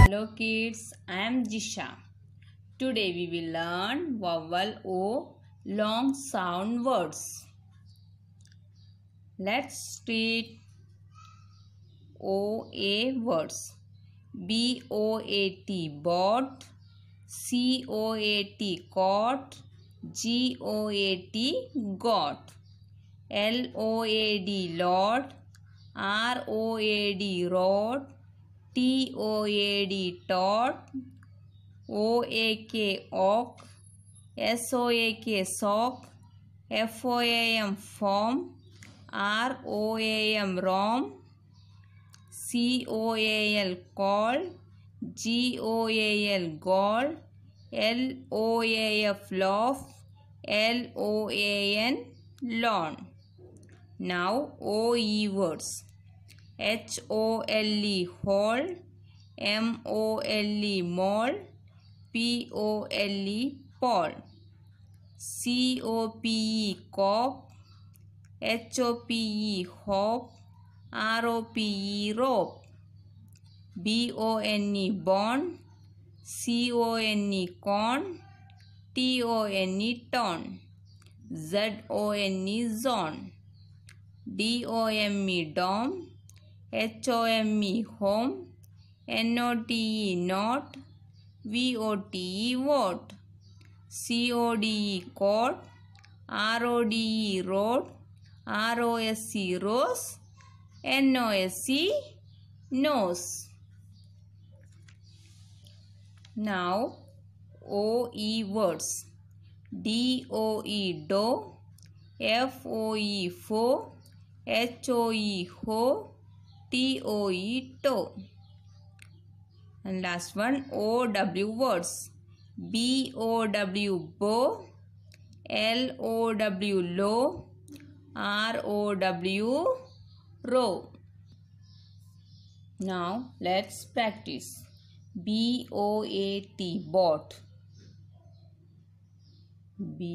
Hello kids, I am Jisha. Today we will learn vowel O long sound words. Let's read O A words. B O A T bot C O A T coat G O A T goat L O A D load R O A D road T O A D toad O A K oak S O A K soak F O A M foam R O A M roam C O A L coal G O A L goal L-O-A-F, loaf. L-O-A-N, lawn. Now, O-E words. H-O-L-E, hole. M-O-L-E, mall. P-O-L-E, Paul. C-O-P-E, cop. H-O-P-E, hope. R-O-P-E, rope. B-O-N-E, bond. C O N E cone T O N E tone Z O N E zone D O M E dome H O M E home N O T E note V O T E vote C O D E code R O D E rode R O S C rose N O S C nose Now OE words DOE do, FOE fo, HOE ho, TOE to. And last one OW words BOW bo, LOW low, ROW row. Now let's practice. B O A T boat B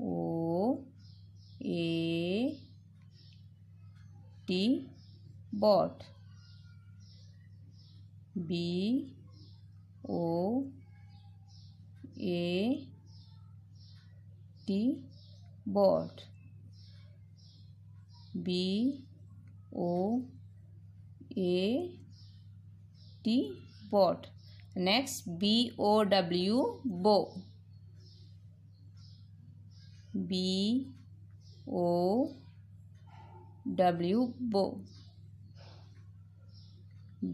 O A T boat B O A T boat B O A T pot Next B O W bow. B O W bow.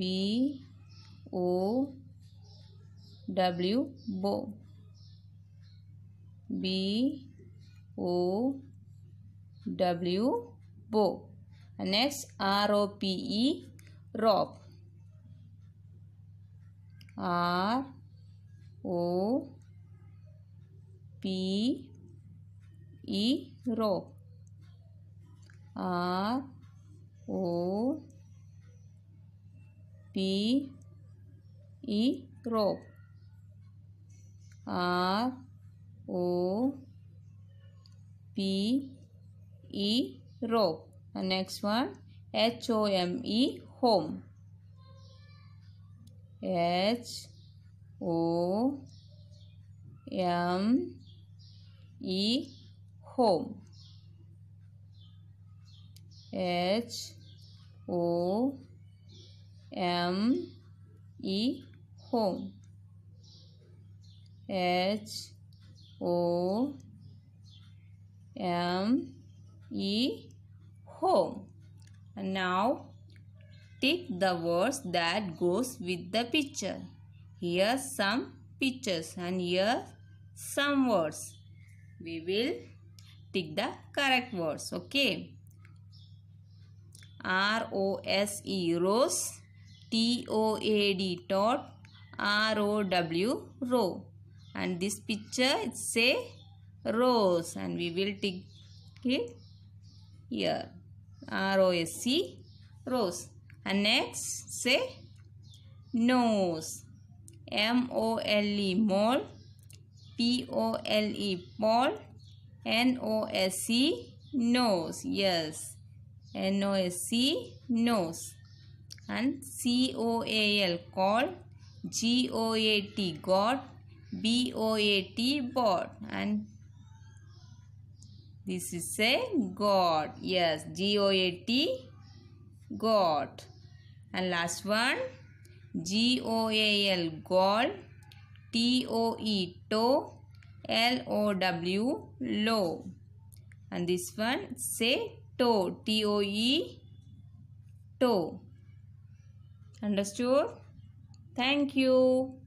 B O W bow. B O W bow. Next R O P E rope. R O P E rope R O P E rope R O P E rope next one H O M E home H O M E home H O M E home H O M E home and now Tick the words that goes with the picture. Here some pictures and here some words. We will tick the correct words. Okay. R O S E rose. T O A D dot R O W row. And this picture it say rose and we will tick it here. R O S E rose. And next, say nose. M-O-L-E, mole. P-O-L-E, pole. N-O-S-E, nose. Yes. N-O-S-E, nose. And C-O-A-L, call. G-O-A-T, got. B-O-A-T, bot. And this is a god. Yes, G-O-A-T, got and last one G O A L goal T O E toe L O W low and this one say toe T O E toe understood thank you